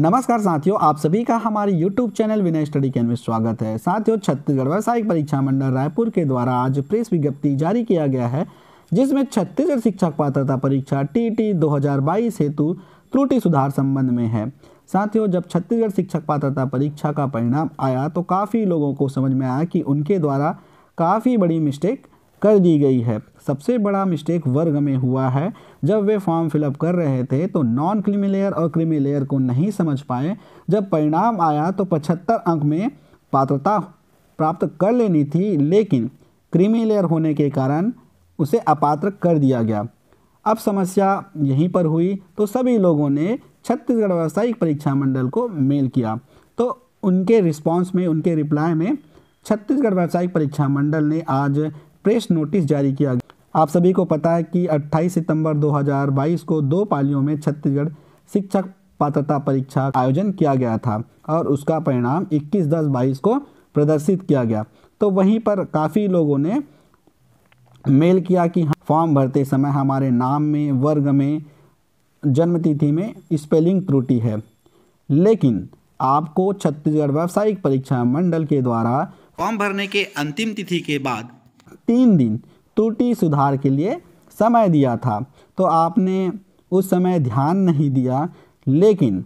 नमस्कार साथियों आप सभी का हमारे YouTube चैनल विनय स्टडी कैन में स्वागत है साथियों छत्तीसगढ़ व्यावसायिक परीक्षा मंडल रायपुर के द्वारा आज प्रेस विज्ञप्ति जारी किया गया है जिसमें छत्तीसगढ़ शिक्षक पात्रता परीक्षा टी टी दो हेतु त्रुटि सुधार संबंध में है साथियों जब छत्तीसगढ़ शिक्षक पात्रता परीक्षा का परिणाम आया तो काफ़ी लोगों को समझ में आया कि उनके द्वारा काफ़ी बड़ी मिस्टेक कर दी गई है सबसे बड़ा मिस्टेक वर्ग में हुआ है जब वे फॉर्म फिलअप कर रहे थे तो नॉन क्रीमी लेयर और क्रीमी लेयर को नहीं समझ पाए जब परिणाम आया तो पचहत्तर अंक में पात्रता प्राप्त कर लेनी थी लेकिन क्रीमी लेयर होने के कारण उसे अपात्र कर दिया गया अब समस्या यहीं पर हुई तो सभी लोगों ने छत्तीसगढ़ व्यावसायिक परीक्षा मंडल को मेल किया तो उनके रिस्पांस में उनके रिप्लाई में छत्तीसगढ़ व्यावसायिक परीक्षा मंडल ने आज प्रेस नोटिस जारी किया गया आप सभी को पता है कि 28 सितंबर 2022 को दो पालियों में छत्तीसगढ़ शिक्षक पात्रता परीक्षा का आयोजन किया गया था और उसका परिणाम 21 दस बाईस को प्रदर्शित किया गया तो वहीं पर काफ़ी लोगों ने मेल किया कि हाँ, फॉर्म भरते समय हमारे नाम में वर्ग में जन्मतिथि में स्पेलिंग त्रुटि है लेकिन आपको छत्तीसगढ़ व्यावसायिक परीक्षा मंडल के द्वारा फॉर्म भरने के अंतिम तिथि के बाद तीन दिन त्रुटि सुधार के लिए समय दिया था तो आपने उस समय ध्यान नहीं दिया लेकिन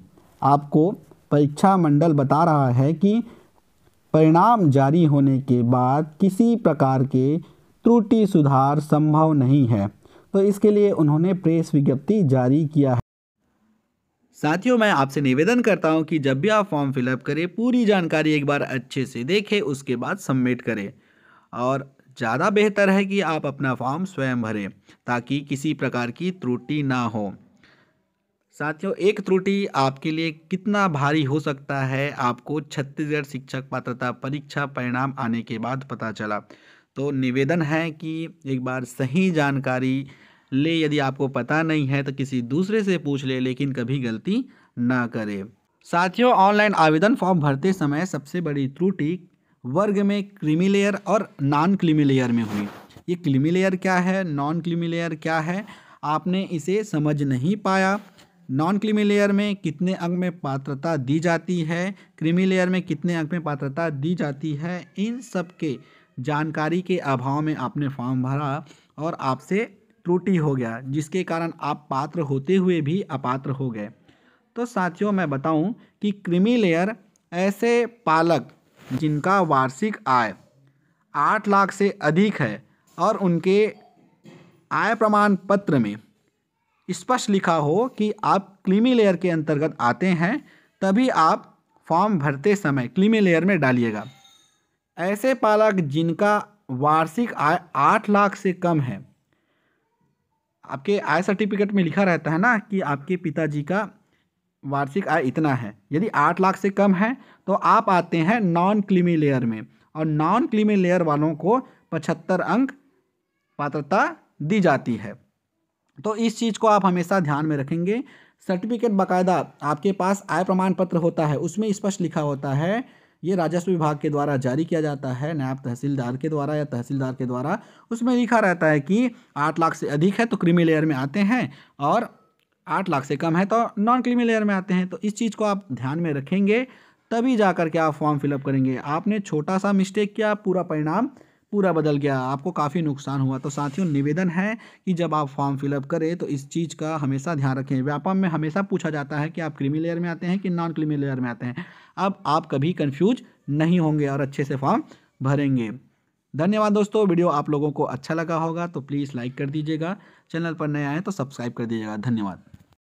आपको परीक्षा मंडल बता रहा है कि परिणाम जारी होने के बाद किसी प्रकार के त्रुटि सुधार संभव नहीं है तो इसके लिए उन्होंने प्रेस विज्ञप्ति जारी किया है साथियों मैं आपसे निवेदन करता हूं कि जब भी आप फॉर्म फिलअप करें पूरी जानकारी एक बार अच्छे से देखें उसके बाद सबमिट करें और ज़्यादा बेहतर है कि आप अपना फॉर्म स्वयं भरें ताकि किसी प्रकार की त्रुटि ना हो साथियों एक त्रुटि आपके लिए कितना भारी हो सकता है आपको छत्तीसगढ़ शिक्षक पात्रता परीक्षा परिणाम आने के बाद पता चला तो निवेदन है कि एक बार सही जानकारी ले यदि आपको पता नहीं है तो किसी दूसरे से पूछ ले लेकिन कभी गलती ना करें साथियों ऑनलाइन आवेदन फॉर्म भरते समय सबसे बड़ी त्रुटि वर्ग में क्रीमी लेयर और नॉन क्रीमी लेयर में हुई ये क्रीमी लेयर क्या है नॉन क्रीमी लेयर क्या है आपने इसे समझ नहीं पाया नॉन क्रीमी लेयर में कितने अंक में पात्रता दी जाती है क्रीमी लेयर में कितने अंक में पात्रता दी जाती है इन सब के जानकारी के अभाव में आपने फॉर्म भरा और आपसे त्रुटि हो गया जिसके कारण आप पात्र होते हुए भी अपात्र हो गए तो साथियों मैं बताऊं कि क्रीमी लेयर ऐसे पालक जिनका वार्षिक आय आठ लाख से अधिक है और उनके आय प्रमाण पत्र में स्पष्ट लिखा हो कि आप क्लीमी लेयर के अंतर्गत आते हैं तभी आप फॉर्म भरते समय क्लीमी लेयर में डालिएगा ऐसे पालक जिनका वार्षिक आय आठ लाख से कम है आपके आय सर्टिफिकेट में लिखा रहता है ना कि आपके पिताजी का वार्षिक आय इतना है यदि आठ लाख से कम है तो आप आते हैं नॉन क्लीमी लेयर में और नॉन क्लीमी लेयर वालों को पचहत्तर अंक पात्रता दी जाती है तो इस चीज़ को आप हमेशा ध्यान में रखेंगे सर्टिफिकेट बाकायदा आपके पास आय प्रमाण पत्र होता है उसमें स्पष्ट लिखा होता है ये राजस्व विभाग के द्वारा जारी किया जाता है नायब तहसीलदार के द्वारा या तहसीलदार के द्वारा उसमें लिखा रहता है कि आठ लाख से अधिक है तो क्रिमी लेयर में आते हैं और आठ लाख से कम है तो नॉन क्रीमी लेयर में आते हैं तो इस चीज़ को आप ध्यान में रखेंगे तभी जा करके आप फॉर्म फिलअप करेंगे आपने छोटा सा मिस्टेक किया पूरा परिणाम पूरा बदल गया आपको काफ़ी नुकसान हुआ तो साथियों निवेदन है कि जब आप फॉर्म फिलअप करें तो इस चीज़ का हमेशा ध्यान रखें व्यापम में हमेशा पूछा जाता है कि आप क्रीमी लेयर में आते हैं कि नॉन क्रीमी लेयर में आते हैं अब आप कभी कन्फ्यूज नहीं होंगे और अच्छे से फॉर्म भरेंगे धन्यवाद दोस्तों वीडियो आप लोगों को अच्छा लगा होगा तो प्लीज़ लाइक कर दीजिएगा चैनल पर नए आए तो सब्सक्राइब कर दीजिएगा धन्यवाद